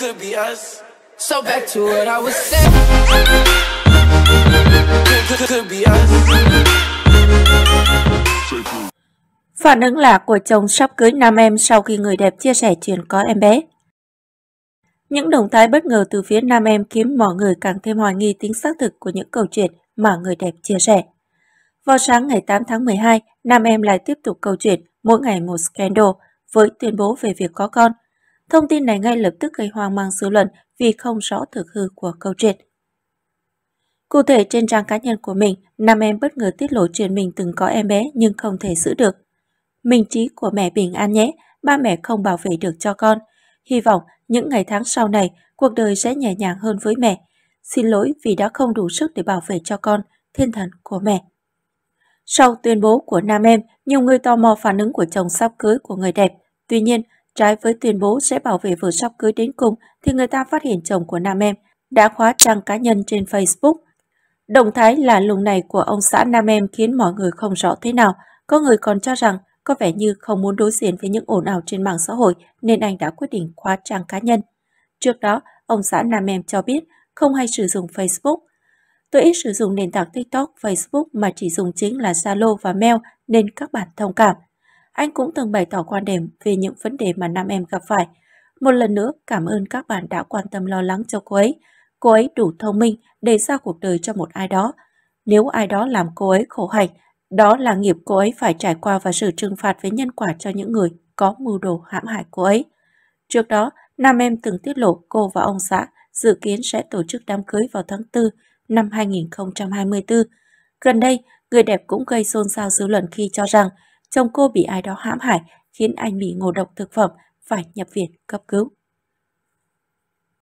could be us. So back to what I was saying. Could, could be us. Phản ứng lạ của chồng sắp cưới nam em sau khi người đẹp chia sẻ chuyện có em bé. Những động thái bất ngờ từ phía nam em khiến mọi người càng thêm hoài nghi tính xác thực của những câu chuyện mà người đẹp chia sẻ. Vào sáng ngày 8 tháng 12, nam em lại tiếp tục câu chuyện mỗi ngày một scandal với tuyên bố về việc có con – Thông tin này ngay lập tức gây hoang mang dư luận vì không rõ thực hư của câu chuyện. Cụ thể trên trang cá nhân của mình, nam em bất ngờ tiết lộ chuyện mình từng có em bé nhưng không thể giữ được. Mình trí của mẹ bình an nhé, ba mẹ không bảo vệ được cho con. Hy vọng những ngày tháng sau này, cuộc đời sẽ nhẹ nhàng hơn với mẹ. Xin lỗi vì đã không đủ sức để bảo vệ cho con, thiên thần của mẹ. Sau tuyên bố của nam em, nhiều người tò mò phản ứng của chồng sắp cưới của người đẹp. Tuy nhiên, Trái với tuyên bố sẽ bảo vệ vợ sắp cưới đến cùng thì người ta phát hiện chồng của nam em đã khóa trang cá nhân trên Facebook. Động thái là lùng này của ông xã Nam Em khiến mọi người không rõ thế nào. Có người còn cho rằng có vẻ như không muốn đối diện với những ồn ào trên mạng xã hội nên anh đã quyết định khóa trang cá nhân. Trước đó, ông xã Nam Em cho biết không hay sử dụng Facebook. Tôi ít sử dụng nền tảng TikTok, Facebook mà chỉ dùng chính là Zalo và Mail nên các bạn thông cảm. Anh cũng từng bày tỏ quan điểm về những vấn đề mà nam em gặp phải. Một lần nữa, cảm ơn các bạn đã quan tâm lo lắng cho cô ấy. Cô ấy đủ thông minh để ra cuộc đời cho một ai đó. Nếu ai đó làm cô ấy khổ hạnh, đó là nghiệp cô ấy phải trải qua và sự trừng phạt với nhân quả cho những người có mưu đồ hãm hại cô ấy. Trước đó, nam em từng tiết lộ cô và ông xã dự kiến sẽ tổ chức đám cưới vào tháng 4 năm 2024. Gần đây, người đẹp cũng gây xôn xao dư luận khi cho rằng chồng cô bị ai đó hãm hại khiến anh bị ngộ độc thực phẩm phải nhập viện cấp cứu.